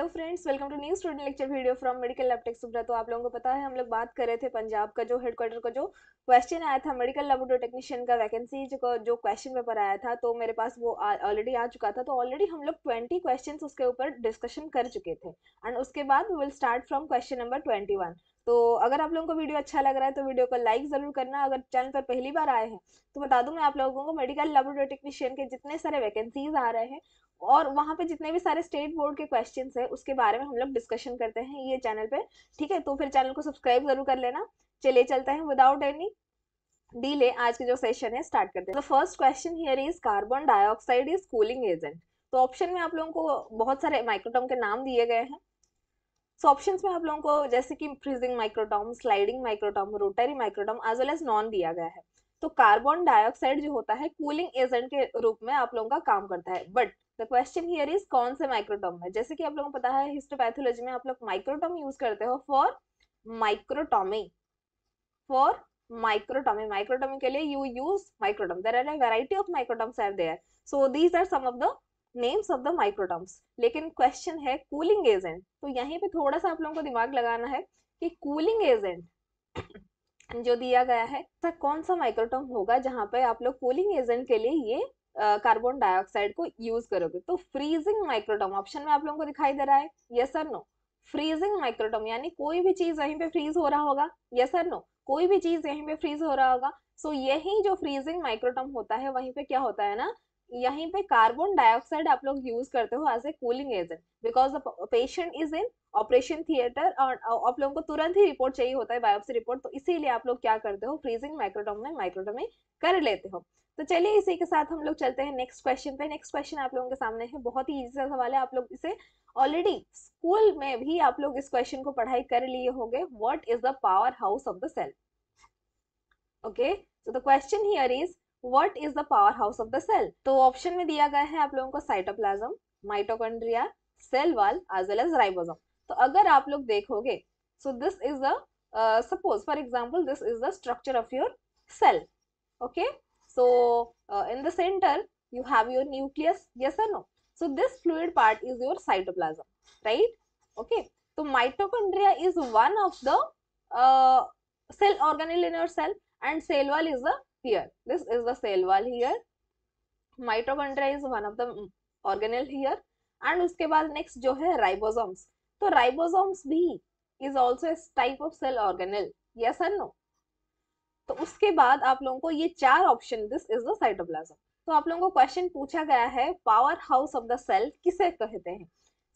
Hello friends welcome to new student lecture video from medical lab tech सुब्रा तो आप लोगों को पता है हम लोग बात कर रहे थे पंजाब का जो हेडक्वार्टर का जो क्वेश्चन आया था मेडिकल लेबोरेटरी टेक्नीशियन का वैकेंसी जो जो क्वेश्चन पेपर आया था तो मेरे पास वो ऑलरेडी आ, आ चुका था तो ऑलरेडी हम लोग ट्वेंटी क्वेश्चन उसके ऊपर डिस्कशन कर चुके थे एंड उसके बाद we will start from question number twenty तो अगर आप लोगों को वीडियो अच्छा लग रहा है तो वीडियो को लाइक ज़रूर करना अगर चैनल पर पहली बार आए हैं तो बता दूं मैं आप लोगों को मेडिकल लेबोरेटरी टेक्नीशियन के जितने सारे वैकेंसीज आ रहे हैं और वहाँ पे जितने भी सारे स्टेट बोर्ड के क्वेश्चन है उसके बारे में हम लोग डिस्कशन करते हैं ये चैनल पे ठीक है तो फिर चैनल को सब्सक्राइब जरूर कर लेना चलिए चलते हैं विदाउट एनी डीले आज के जो सेशन है स्टार्ट करते हैं first question here is carbon dioxide is cooling agent तो ऑप्शन में आप लोगों को बहुत सारे माइक्रोटम के नाम दिए गए हैं सो ऑप्शन में आप लोगों को जैसे कि freezing microtome sliding microtome rotary microtome as well as none दिया गया है तो कार्बन डाइऑक्साइड जो होता है कूलिंग एजेंट के रूप में आप लोगों का काम करता है but the question here is कौन से माइक्रोटॉम है जैसे कि आप लोगों को पता है हिस्टोपैथोलॉजी में आप लोग माइक्रोटॉम यूज करते हो फॉर माइक्रोटॉमी फॉर माइक्रोटॉमी माइक्रोटॉमी के लिए you use microtome there are a variety of microtomes are there so these are some of the names of the microtomes लेकिन क्वेश्चन है कूलिंग एजेंट तो यहीं पे थोड़ा सा आप लोगों को दिमाग लगाना है कि कूलिंग एजेंट जो दिया गया है ऐसा कौन सा माइक्रोटम होगा जहाँ पे आप लोग कूलिंग एजेंट के लिए ये कार्बन डाइऑक्साइड को यूज करोगे तो फ्रीजिंग माइक्रोटम ऑप्शन में आप लोगों को दिखाई दे रहा है yes sir no freezing microtome यानी कोई भी चीज यहीं पे फ्रीज हो रहा होगा यस सर नो कोई भी चीज यहीं पे फ्रीज हो रहा होगा सो so, यही जो फ्रीजिंग माइक्रोटम होता है वहीं पे क्या होता है ना यहीं पे कार्बन डाइऑक्साइड आप लोग यूज करते हो as a cooling agent because patient is in operation theatre और आप लोगों को तुरंत ही रिपोर्ट चाहिए होता है बायोप्सी रिपोर्ट तो इसीलिए आप लोग क्या करते हो फ्रीजिंग माइक्रोटोम में माइक्रोटोमी कर लेते हो तो चलिए इसी के साथ हम लोग चलते हैं नेक्स्ट क्वेश्चन पे नेक्स्ट क्वेश्चन आप लोगों के सामने है बहुत ही ईजी सा सवाल है आप लोग इसे ऑलरेडी स्कूल में भी आप लोग इस क्वेश्चन को पढ़ाई कर लिए होंगे what is the power house of the cell okay so the question here is what is the power house of the cell तो ऑप्शन में दिया गया है आप लोगों को cytoplasm mitochondria cell wall as well as ribosome तो अगर आप लोग देखोगे so this is the suppose for example this is the structure of your cell okay so in the you have your nucleus yes er no so this fluid part is your cytoplasm right okay तो mitochondria is one of the cell organelle in your cell and cell wall is the here this is the cell wall here mitochondria is one of the organelle here and uske baad next jo hai ribosomes तो ribosomes bhi is also a type of cell organelle yes or no तो उसके बाद आप लोगों को ये चार option this is the cytoplasm तो आप लोगों को क्वेश्चन पूछा गया है power house of the cell किसे कहते हैं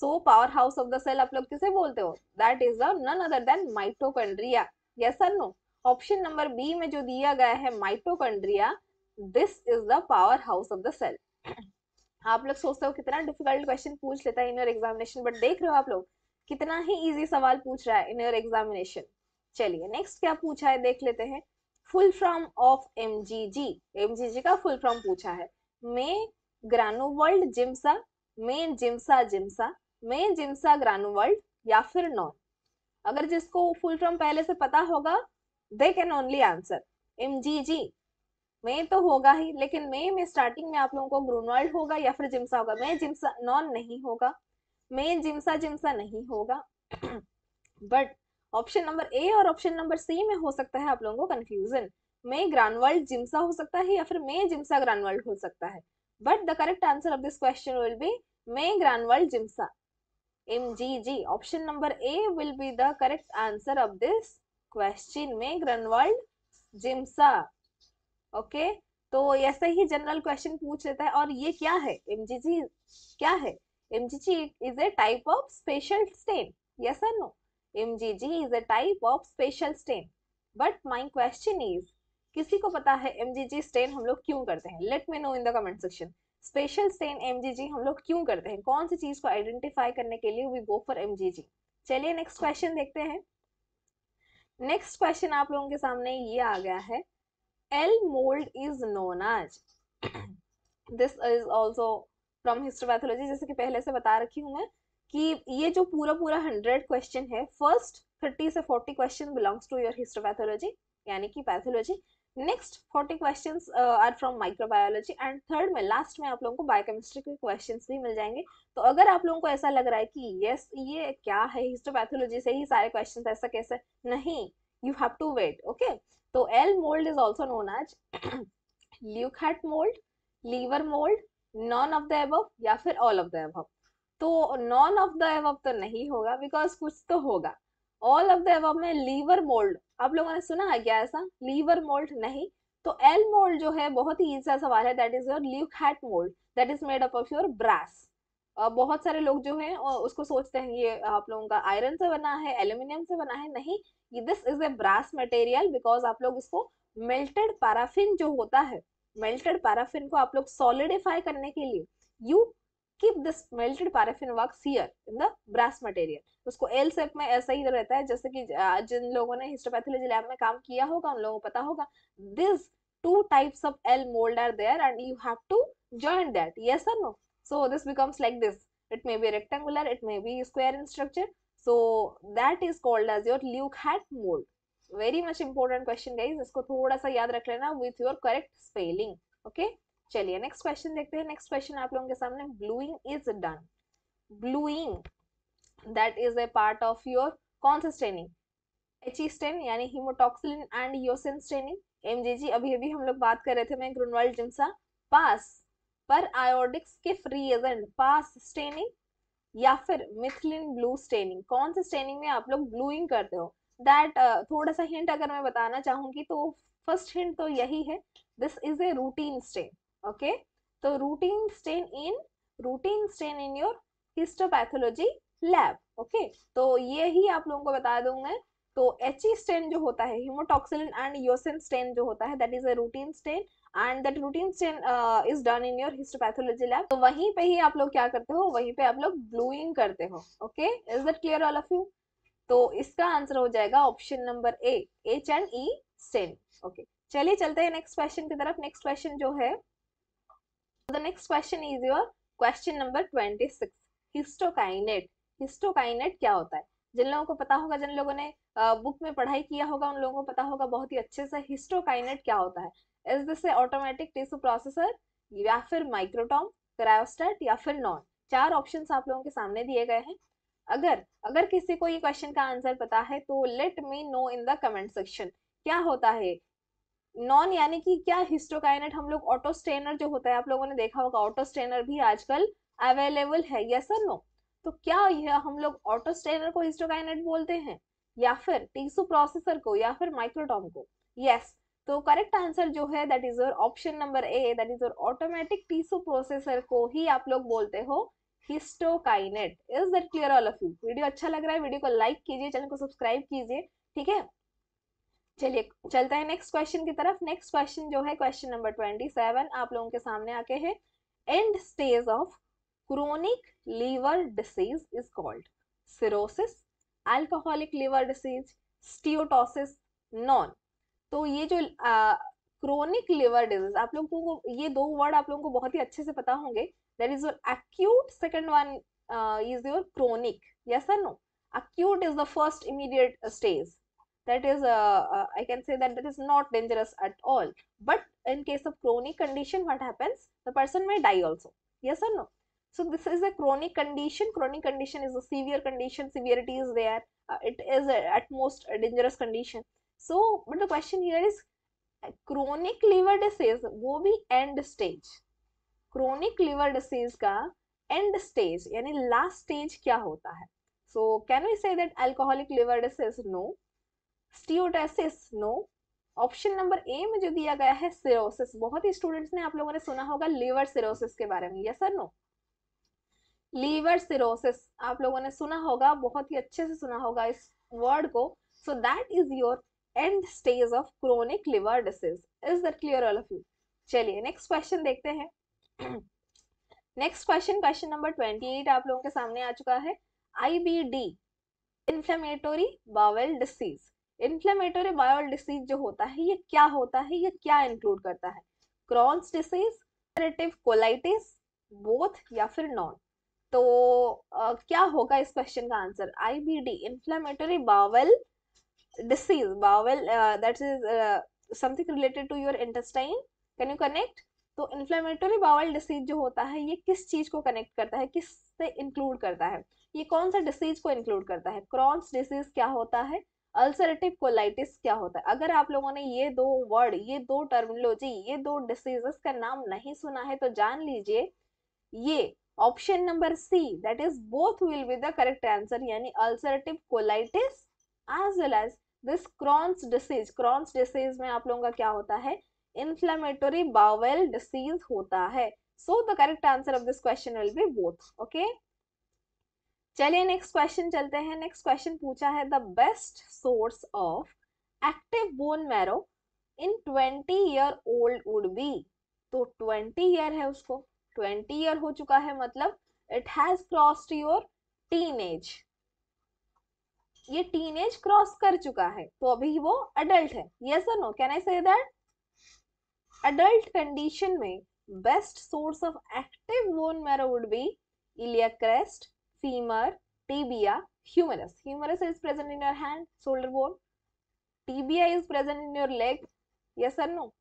so power house of the cell आप लोग किसे बोलते हो that is the none other than mitochondria yes और नो ऑप्शन नंबर बी में जो दिया गया है mitochondria this is the power house of the cell आप लोग सोचते हो कितना डिफिकल्ट क्वेश्चन पूछ लेता है इन योर एग्जामिनेशन बट देख रहे हो आप लोग कितना ही इजी सवाल पूछ रहा है इन योर एग्जामिनेशन चलिए नेक्स्ट क्या पूछा है देख लेते हैं full form of M M G G G G का फुल फॉर्म पूछा है May Grunwald Giemsa May Giemsa Giemsa May Giemsa Grunwald या फिर नॉन अगर जिसको फुल फॉर्म पहले से पता होगा they can only answer M G G May तो होगा ही लेकिन मे में स्टार्टिंग में आप लोगों को ग्रोनवाल्ड होगा या फिर जिम्सा होगा मे जिम्सा नॉन नहीं होगा मे जिम्सा जिम्सा नहीं होगा बट ऑप्शन नंबर ए और ऑप्शन नंबर सी में हो सकता है आप लोगों को कंफ्यूजन मे ग्रानवर्ल्ड जिम्सा हो सकता है या फिर मे जिम्सा ग्रानवर्ल्ड हो सकता है but the correct answer of this question will be May Grunwald Giemsa M G G option number A will be the correct answer of this question में ग्रनवर्ल्ड जिम्सा ओके तो ऐसे ही जनरल क्वेश्चन पूछ लेता है और ये क्या है एमजीजी क्या है MGG is a type of special stain yes और no MGG is a type of special stain but my question is किसी को पता है एमजीजी स्टेन हम लोग क्यों करते हैं let me know in the comment section special stain MGG हम लोग क्यों करते हैं कौन सी चीज को आइडेंटिफाई करने के लिए वी गो फॉर एमजीजी चलिए नेक्स्ट क्वेश्चन देखते हैं नेक्स्ट क्वेश्चन आप लोगों के सामने ये आ गया है L mould is known as this is also from histopathology जैसे कि पहले से बता रखी हूँ मैं कि ये जो पूरा पूरा हंड्रेड क्वेश्चन है फर्स्ट थर्टी से forty question belongs to your histopathology यानी कि pathology next forty question are from microbiology and third में लास्ट में आप लोगों को बायोकेमिस्ट्री के क्वेश्चन भी मिल जाएंगे तो अगर आप लोगों को ऐसा लग रहा है कि यस ये क्या है हिस्टोपैथोलॉजी से ही सारे क्वेश्चन ऐसा कैसे नहीं you have to wait okay तो L mould is also known as Leuckart mould liver mould none of the above या फिर ऑल ऑफ द एब तो नॉन ऑफ द एब तो नहीं होगा बिकॉज कुछ तो होगा ऑल ऑफ द में लीवर मोल्ड आप लोगों ने सुना है क्या ऐसा लीवर मोल्ड नहीं तो एल मोल्ड जो है बहुत ही ईजा सवाल है that is your Leuckart mould that is made up of your brass बहुत सारे लोग जो हैं उसको सोचते हैं ये आप लोगों का आयरन से बना है एल्यूमिनियम से बना है नहीं this is a brass material because आप लोग इसको मेल्टेड पैराफिन जो होता है मेल्टेड पैराफिन को आप लोग सॉलिडिफाई करने के लिए you keep this melted paraffin wax here in the brass material उसको एल सेप में ऐसा ही रहता है जैसे कि जिन लोगों ने हिस्टोपैथोलॉजी लैब में काम किया होगा उन लोगों को पता होगा this two types of L mould are there and you have to join that yes और no so this becomes like this it may be rectangular it may be square in structure so that is called as your Leuckart mould very much important question guys इसको थोड़ा सा याद रख लेना with your correct spelling okay चलिए next question देखते हैं next question आप लोगों के सामने blueing is done blueing that is a part of your कौन सा स्टेनिंग एच स्टेन यानी haematoxylin and eosin staining MGG अभी अभी हम लोग बात कर रहे थे मैं ग्रुनवाल्ड जिम्सा पास पर आयोडिक्स के फ्री एजेंट पास स्टेनिंग या फिर मिथिलिन ब्लू स्टेनिंग कौन से स्टेनिंग में आप लोग ब्लूइंग करते हो दैट uh, थोड़ा सा हिंट अगर मैं बताना चाहूंगी तो फर्स्ट हिंट तो यही है this is a routine stain okay so routine stain in routine stain in your histopathology lab okay तो ये ही आप लोगों को बता दूंगा तो एच स्टेन e जो होता है हीमोटॉक्सिलिन एंड योसिन स्टेन जो होता है that is a routine stain and that routine stain is done in your histopathology lab तो वहीं पे ही आप लोग क्या करते हो वहीं पे आप लोग ब्लूइंग करते हो okay is that clear all of you तो इसका आंसर हो जाएगा option number A H and E stain okay चलिए चलते हैं नेक्स्ट क्वेश्चन की तरफ नेक्स्ट क्वेश्चन जो है The next question is your question number 26. histokinet kya hota hai jin logon ko pata hoga jin logon ne book mein padhai kiya hoga un logon ko pata hoga bahut hi acche se histokinet kya hota hai is this a automatic tissue processor ya fir microtom cryostat ya fir non चार options आप लोगों के सामने दिए गए हैं अगर अगर किसी को ये क्वेश्चन का आंसर पता है तो let me know in the comment section क्या होता है नॉन यानी कि क्या हिस्टोकाइनेट हम लोग ऑटो स्ट्रेनर जो होता है आप लोगों ने देखा होगा ऑटो स्ट्रेनर भी आजकल अवेलेबल है यस सर नो तो क्या यह हम लोग ऑटो स्ट्रेनर को हिस्टोकाइनेट बोलते हैं या फिर टिश्यू प्रोसेसर को या फिर माइक्रोटॉम को यस yes. तो करेक्ट आंसर जो है that is your option number A that is your automatic tissue processor को ही आप लोग बोलते हो histokinette is that clear all of you video अच्छा लग रहा है वीडियो को लाइक कीजिए चैनल को सब्सक्राइब कीजिए ठीक है चलिए चलते हैं नेक्स्ट क्वेश्चन की तरफ नेक्स्ट क्वेश्चन जो है क्वेश्चन नंबर ट्वेंटी सेवन आप लोगों के सामने आके है end stage of chronic liver disease is called cirrhosis alcoholic liver disease steatosis none तो ये जो क्रोनिक लीवर डिजीज आप लोगों को ये दो वर्ड आप लोगों को बहुत ही अच्छे से पता होंगे that is your acute second one is your chronic yes sir no acute is the first immediate stage that is uh, uh, i can say that that is not dangerous at all but in case of chronic condition what happens the person may die also yes or no so this is a chronic condition chronic condition is a severe condition severity is there uh, it is a, at most a dangerous condition so but the question here is chronic liver disease वो भी end stage chronic liver disease का end stage यानी last stage क्या होता है so can we say that alcoholic liver disease no steatosis no option number A में जो दिया गया है सिरोसिस बहुत ही स्टूडेंट्स ने आप लोगों ने सुना होगा लीवर सिरोसिस के बारे में yes sir no liver cirrhosis आप लोगों ने सुना होगा बहुत ही अच्छे से सुना होगा इस वर्ड को so that is your end stage of chronic liver disease is that clear all of you चलिए नेक्स्ट क्वेश्चन देखते हैं next question question number twenty eight आप लोगों के सामने आ चुका है IBD inflammatory bowel disease inflammatory bowel disease जो होता है ये क्या होता है ये क्या इंक्लूड करता है क्रॉन्स डिसीज कोलाइटिस बोथ या फिर नॉन तो आ, क्या होगा इस क्वेश्चन का answer IBD inflammatory bowel disease bowel that is something related to your intestine can you connect तो इन्फ्लेमेटोरी बावल डिसीज जो होता है ये किस चीज को कनेक्ट करता है किस से इंक्लूड करता है ये कौन सा डिसीज को इंक्लूड करता है क्रॉन्स डिसीज क्या होता है अल्सरेटिव कोलाइटिस क्या होता है अगर आप लोगों ने ये दो वर्ड ये दो टर्मिनोलॉजी ये दो डिसीजेस का नाम नहीं सुना है तो जान लीजिए ये option number C that is both will be the correct answer यानी ulcerative colitis as well as this Crohn's disease Crohn's disease में आप लोगों का क्या होता है inflammatory बावेल डिसीज होता है so the correct answer of this question will be both okay चलिए नेक्स्ट क्वेश्चन चलते हैं नेक्स्ट क्वेश्चन पूछा है the best source of active bone marrow in twenty year old would be तो twenty year है उसको ट्वेंटी ईयर हो चुका है मतलब it has crossed your teen age ये टीन एज क्रॉस कर चुका है तो अभी वो अडल्ट है यस और no can I say that adult condition में best source of active bone marrow would be iliac crest femur, tibia, humerus. Humerus is present in your hand, shoulder bone. Tibia is present in your leg. Yes or no?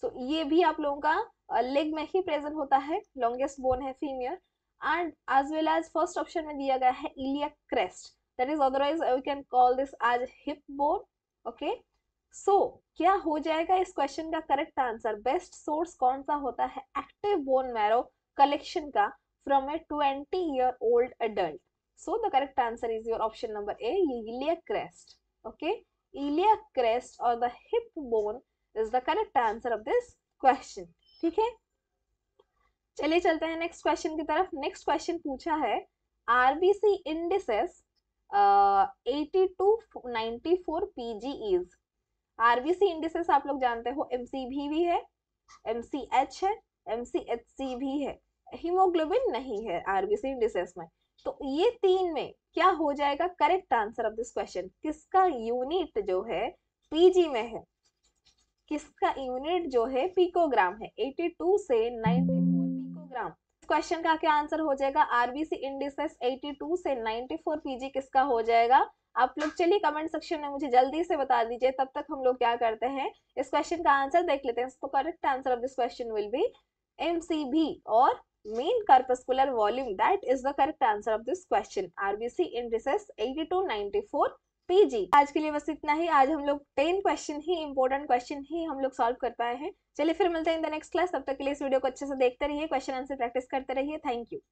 So ये भी आप लोगों का leg में ही present होता है longest bone है femur and as well as first option में दिया गया है iliac crest that is otherwise we can call this as hip bone okay so क्या हो जाएगा इस क्वेश्चन का करेक्ट आंसर बेस्ट सोर्स कौन सा होता है एक्टिव बोन मैरो कलेक्शन का from a 20 year old adult. So the correct answer is your option number A, iliac crest. Okay, iliac crest or the hip bone is the correct answer of this question. ठीक है चलिए चलते हैं next question की तरफ next question पूछा है RBC indices eighty to ninety four P G RBC indices आप लोग जानते हो एम सी भी, भी है एम सी एच है एम सी एच सी भी है हीमोग्लोबिन नहीं है आरबीसी डिसेस में तो ये तीन में क्या हो जाएगा correct answer of this question किसका यूनिट जो है पीजी में है किसका यूनिट जो है पिकोग्राम है 82 से 94 पिकोग्राम क्वेश्चन का क्या आंसर हो जाएगा आरबीसी इंडिसेस 82 से 94 पीजी किसका हो जाएगा आप लोग चलिए कमेंट सेक्शन में मुझे जल्दी से बता दीजिए तब तक हम लोग क्या करते हैं इस क्वेश्चन का आंसर देख लेते हैं तो correct answer of this question will be M और mean corpuscular volume that is the correct answer of this question rbc indices 80 to 94 PG आज के लिए बस इतना ही आज हम लोग टेन क्वेश्चन ही इंपॉर्टेंट क्वेश्चन ही हम लोग सॉल्व कर पाए हैं चलिए फिर मिलते हैं इन द नेक्स्ट क्लास तब तक के लिए इस वीडियो को अच्छे से देखते रहिए क्वेश्चन आंसर प्रैक्टिस करते रहिए थैंक यू